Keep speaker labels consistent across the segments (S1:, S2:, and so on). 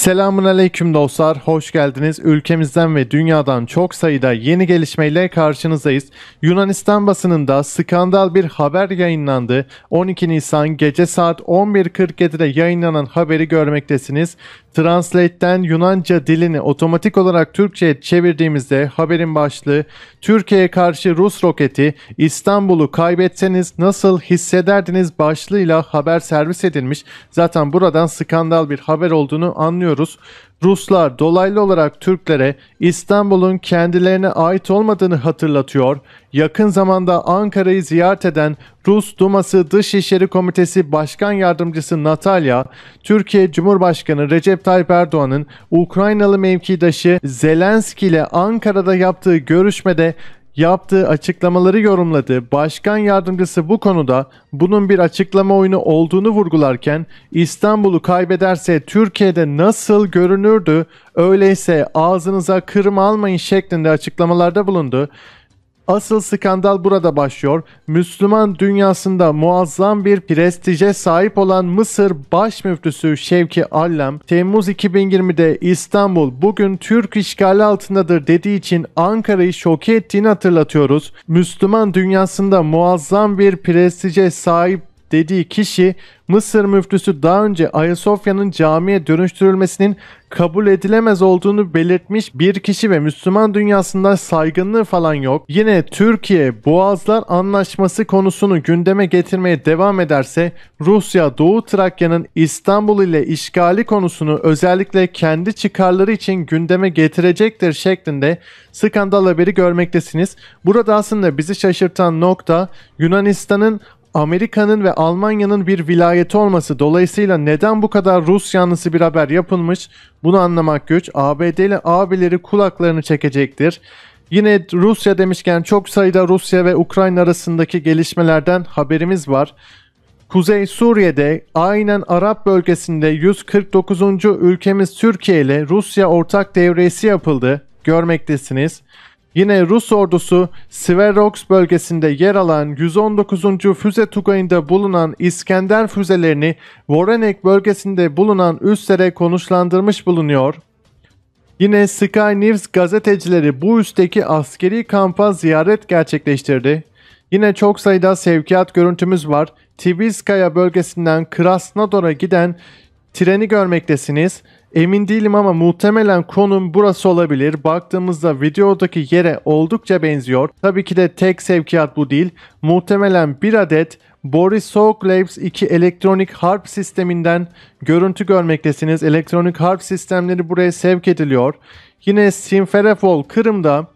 S1: Selamun Aleyküm dostlar, hoş geldiniz. Ülkemizden ve dünyadan çok sayıda yeni gelişmeyle karşınızdayız. Yunanistan basınında skandal bir haber yayınlandı. 12 Nisan gece saat 11.47'de yayınlanan haberi görmektesiniz. Translate'den Yunanca dilini otomatik olarak Türkçe'ye çevirdiğimizde haberin başlığı Türkiye'ye karşı Rus roketi İstanbul'u kaybetseniz nasıl hissederdiniz başlığıyla haber servis edilmiş. Zaten buradan skandal bir haber olduğunu anlıyoruz. Ruslar dolaylı olarak Türklere İstanbul'un kendilerine ait olmadığını hatırlatıyor, yakın zamanda Ankara'yı ziyaret eden Rus Duması Dışişleri Komitesi Başkan Yardımcısı Natalya, Türkiye Cumhurbaşkanı Recep Tayyip Erdoğan'ın Ukraynalı mevkidaşı Zelenski ile Ankara'da yaptığı görüşmede yaptığı açıklamaları yorumladı. Başkan yardımcısı bu konuda bunun bir açıklama oyunu olduğunu vurgularken İstanbul'u kaybederse Türkiye'de nasıl görünürdü öyleyse ağzınıza kırma almayın şeklinde açıklamalarda bulundu. Asıl skandal burada başlıyor. Müslüman dünyasında muazzam bir prestije sahip olan Mısır baş müftüsü Şevki Allem, Temmuz 2020'de İstanbul bugün Türk işgali altındadır dediği için Ankara'yı şok ettiğini hatırlatıyoruz. Müslüman dünyasında muazzam bir prestije sahip dediği kişi Mısır müftüsü daha önce Ayasofya'nın camiye dönüştürülmesinin kabul edilemez olduğunu belirtmiş bir kişi ve Müslüman dünyasında saygınlığı falan yok. Yine Türkiye Boğazlar Anlaşması konusunu gündeme getirmeye devam ederse Rusya Doğu Trakya'nın İstanbul ile işgali konusunu özellikle kendi çıkarları için gündeme getirecektir şeklinde skandal haberi görmektesiniz. Burada aslında bizi şaşırtan nokta Yunanistan'ın Amerika'nın ve Almanya'nın bir vilayeti olması dolayısıyla neden bu kadar Rus yanlısı bir haber yapılmış bunu anlamak güç. ABD ile abileri kulaklarını çekecektir. Yine Rusya demişken çok sayıda Rusya ve Ukrayna arasındaki gelişmelerden haberimiz var. Kuzey Suriye'de aynen Arap bölgesinde 149. ülkemiz Türkiye ile Rusya ortak devresi yapıldı. Görmektesiniz. Yine Rus ordusu Siverox bölgesinde yer alan 119. Füze Tugayı'nda bulunan İskender füzelerini Vorenek bölgesinde bulunan üslere konuşlandırmış bulunuyor. Yine Sky News gazetecileri bu üstteki askeri kampa ziyaret gerçekleştirdi. Yine çok sayıda sevkiyat görüntümüz var. Tibizkaya bölgesinden Krasnodar'a giden treni görmektesiniz. Emin değilim ama muhtemelen konum burası olabilir. Baktığımızda videodaki yere oldukça benziyor. Tabii ki de tek sevkiyat bu değil. Muhtemelen bir adet Boris Labs 2 elektronik harp sisteminden görüntü görmektesiniz. Elektronik harp sistemleri buraya sevk ediliyor. Yine Simferopol Kırım'da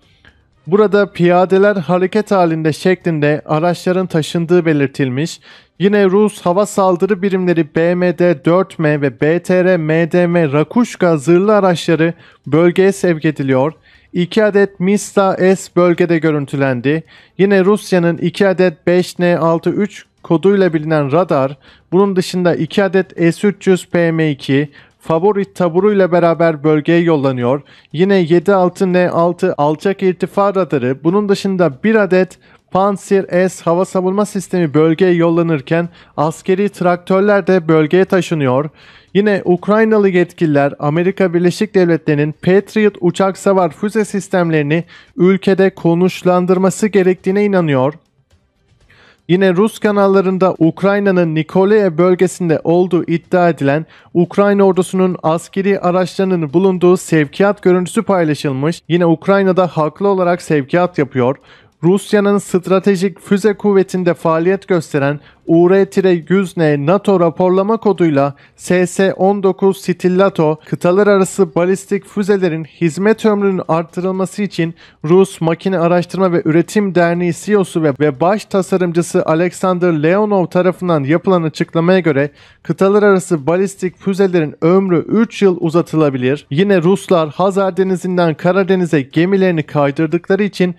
S1: Burada piyadeler hareket halinde şeklinde araçların taşındığı belirtilmiş. Yine Rus hava saldırı birimleri BMD 4M ve BTR MDM Rakuşka zırhlı araçları bölgeye sevk ediliyor. 2 adet Mista S bölgede görüntülendi. Yine Rusya'nın 2 adet 5N63 koduyla bilinen radar, bunun dışında 2 adet S-300 PM2, favori taburuyla beraber bölgeye yollanıyor. Yine 76 N6 alçak irtifa radarı bunun dışında bir adet Pansir S hava savunma sistemi bölgeye yollanırken askeri traktörler de bölgeye taşınıyor. Yine Ukraynalı yetkililer Amerika Birleşik Devletleri'nin Patriot uçak savar füze sistemlerini ülkede konuşlandırması gerektiğine inanıyor. Yine Rus kanallarında Ukrayna'nın Nikolaev bölgesinde olduğu iddia edilen Ukrayna ordusunun askeri araçlarının bulunduğu sevkiyat görüntüsü paylaşılmış. Yine Ukrayna'da haklı olarak sevkiyat yapıyor. Rusya'nın stratejik füze kuvvetinde faaliyet gösteren ur Güzne NATO raporlama koduyla SS-19 Stillato kıtalar arası balistik füzelerin hizmet ömrünün artırılması için Rus Makine Araştırma ve Üretim Derneği CEO'su ve, ve baş tasarımcısı Alexander Leonov tarafından yapılan açıklamaya göre kıtalar arası balistik füzelerin ömrü 3 yıl uzatılabilir. Yine Ruslar Hazar Denizi'nden Karadeniz'e gemilerini kaydırdıkları için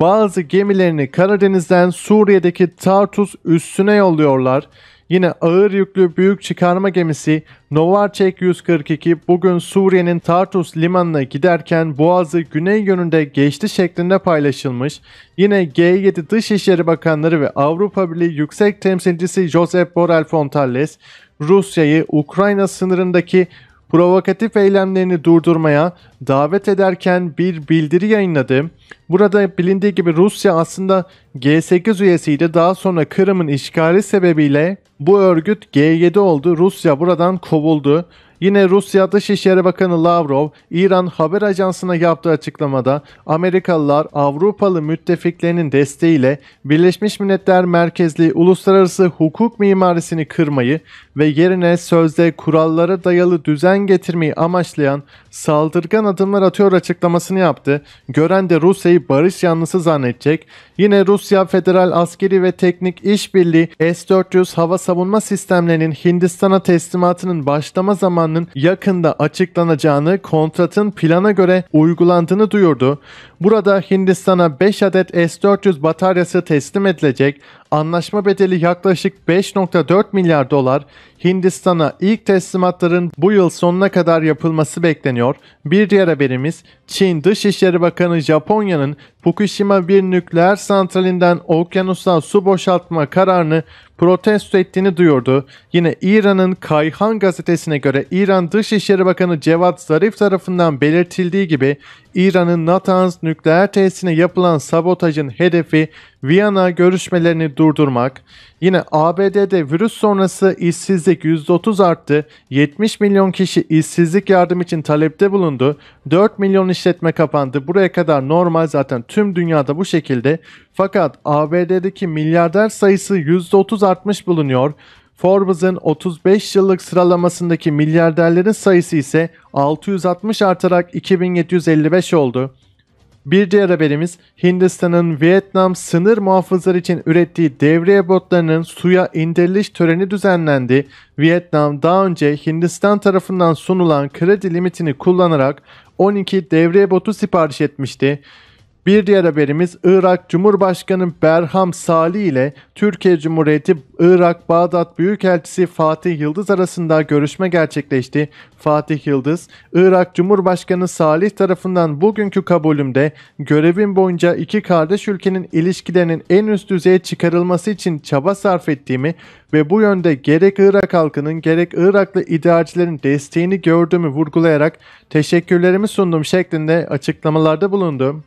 S1: bazı gemilerini Karadeniz'den Suriye'deki Tartus üssüne yolluyorlar. Yine ağır yüklü büyük çıkarma gemisi Novarçek 142 bugün Suriye'nin Tartus limanına giderken boğazı güney yönünde geçti şeklinde paylaşılmış. Yine G7 Dışişleri Bakanları ve Avrupa Birliği Yüksek Temsilcisi Josep Borrell Fontelles Rusya'yı Ukrayna sınırındaki provokatif eylemlerini durdurmaya davet ederken bir bildiri yayınladı. Burada bilindiği gibi Rusya aslında G8 üyesiydi. Daha sonra Kırım'ın işgali sebebiyle bu örgüt G7 oldu. Rusya buradan kovuldu. Yine Rusya Dışişleri Bakanı Lavrov, İran haber ajansına yaptığı açıklamada Amerikalılar Avrupalı müttefiklerinin desteğiyle Birleşmiş Milletler merkezli uluslararası hukuk mimarisini kırmayı ve yerine sözde kurallara dayalı düzen getirmeyi amaçlayan saldırgan adımlar atıyor açıklamasını yaptı. Gören de Rusya'yı barış yanlısı zannedecek. Yine Rusya Federal Askeri ve Teknik İşbirliği S-400 hava savunma sistemlerinin Hindistan'a teslimatının başlama zamanının yakında açıklanacağını kontratın plana göre uygulandığını duyurdu. Burada Hindistan'a 5 adet S-400 bataryası teslim edilecek. Anlaşma bedeli yaklaşık 5.4 milyar dolar Hindistan'a ilk teslimatların bu yıl sonuna kadar yapılması bekleniyor. Bir diğer haberimiz Çin Dışişleri Bakanı Japonya'nın Fukushima bir nükleer santralinden okyanusa su boşaltma kararını protesto ettiğini duyurdu. Yine İran'ın Kayhan gazetesine göre İran Dışişleri Bakanı Cevat Zarif tarafından belirtildiği gibi İran'ın Natanz nükleer tesisine yapılan sabotajın hedefi Viyana görüşmelerini durdurmak. Yine ABD'de virüs sonrası işsizlik %30 arttı. 70 milyon kişi işsizlik yardım için talepte bulundu. 4 milyon işletme kapandı. Buraya kadar normal zaten tüm dünyada bu şekilde. Fakat ABD'deki milyarder sayısı %30 artmış bulunuyor. Forbes'ın 35 yıllık sıralamasındaki milyarderlerin sayısı ise 660 artarak 2755 oldu. Bir diğer haberimiz Hindistan'ın Vietnam sınır muhafızları için ürettiği devriye botlarının suya indiriliş töreni düzenlendi. Vietnam daha önce Hindistan tarafından sunulan kredi limitini kullanarak 12 devriye botu sipariş etmişti. Bir diğer haberimiz Irak Cumhurbaşkanı Berham Salih ile Türkiye Cumhuriyeti Irak Bağdat Büyükelçisi Fatih Yıldız arasında görüşme gerçekleşti. Fatih Yıldız, Irak Cumhurbaşkanı Salih tarafından bugünkü kabulümde görevim boyunca iki kardeş ülkenin ilişkilerinin en üst düzeye çıkarılması için çaba sarf ettiğimi ve bu yönde gerek Irak halkının gerek Iraklı idealcilerin desteğini gördüğümü vurgulayarak teşekkürlerimi sundum şeklinde açıklamalarda bulundu.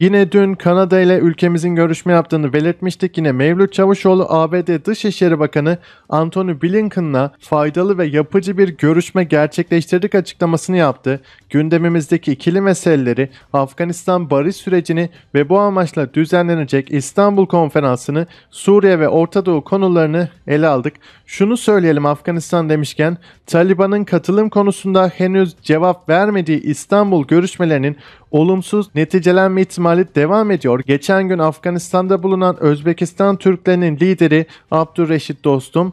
S1: Yine dün Kanada ile ülkemizin görüşme yaptığını belirtmiştik. Yine Mevlüt Çavuşoğlu ABD Dışişleri Bakanı Antony Blinken'la faydalı ve yapıcı bir görüşme gerçekleştirdik açıklamasını yaptı. Gündemimizdeki ikili meseleleri, Afganistan barış sürecini ve bu amaçla düzenlenecek İstanbul Konferansı'nı, Suriye ve Orta Doğu konularını ele aldık. Şunu söyleyelim Afganistan demişken Taliban'ın katılım konusunda henüz cevap vermediği İstanbul görüşmelerinin olumsuz neticelenme ihtimali işmali devam ediyor. Geçen gün Afganistan'da bulunan Özbekistan Türklerinin lideri Abdurreşit Dostum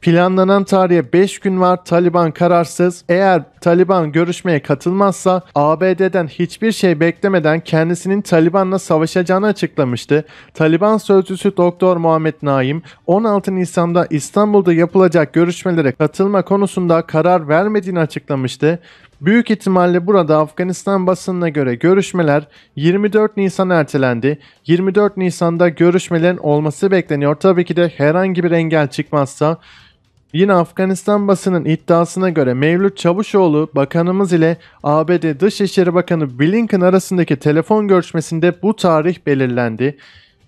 S1: Planlanan tarihe 5 gün var. Taliban kararsız. Eğer Taliban görüşmeye katılmazsa ABD'den hiçbir şey beklemeden kendisinin Taliban'la savaşacağını açıklamıştı. Taliban sözcüsü Doktor Muhammed Naim 16 Nisan'da İstanbul'da yapılacak görüşmelere katılma konusunda karar vermediğini açıklamıştı. Büyük ihtimalle burada Afganistan basınına göre görüşmeler 24 Nisan ertelendi. 24 Nisan'da görüşmelerin olması bekleniyor. Tabii ki de herhangi bir engel çıkmazsa Yine Afganistan basının iddiasına göre Mevlüt Çavuşoğlu bakanımız ile ABD Dışişleri Bakanı Blinken arasındaki telefon görüşmesinde bu tarih belirlendi.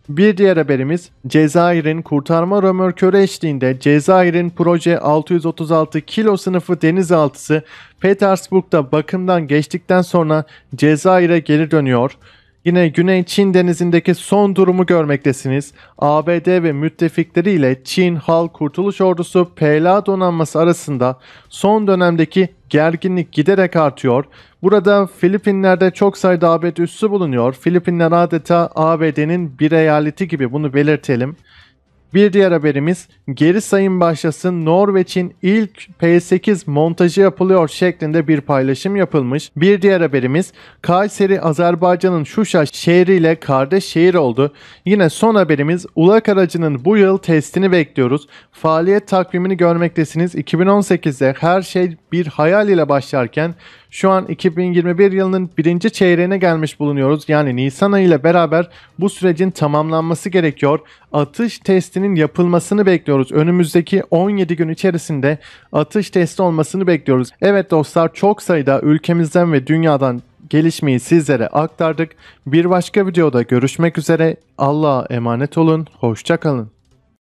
S1: Bir diğer haberimiz Cezayir'in kurtarma römorkörü eşliğinde Cezayir'in proje 636 kilo sınıfı denizaltısı Petersburg'da bakımdan geçtikten sonra Cezayir'e geri dönüyor. Yine Güney Çin denizindeki son durumu görmektesiniz. ABD ve müttefikleri ile Çin Halk Kurtuluş Ordusu PLA donanması arasında son dönemdeki gerginlik giderek artıyor. Burada Filipinler'de çok sayıda ABD üssü bulunuyor. Filipinler adeta ABD'nin bir eyaleti gibi bunu belirtelim. Bir diğer haberimiz geri sayım başlasın Norveç'in ilk P8 montajı yapılıyor şeklinde bir paylaşım yapılmış. Bir diğer haberimiz Kayseri Azerbaycan'ın Şuşa şehriyle kardeş şehir oldu. Yine son haberimiz ulak aracının bu yıl testini bekliyoruz. Faaliyet takvimini görmektesiniz. 2018'de her şey bir hayal ile başlarken şu an 2021 yılının birinci çeyreğine gelmiş bulunuyoruz. Yani Nisan ayı ile beraber bu sürecin tamamlanması gerekiyor. Atış testinin yapılmasını bekliyoruz. Önümüzdeki 17 gün içerisinde atış testi olmasını bekliyoruz. Evet dostlar çok sayıda ülkemizden ve dünyadan gelişmeyi sizlere aktardık. Bir başka videoda görüşmek üzere. Allah'a emanet olun. Hoşçakalın.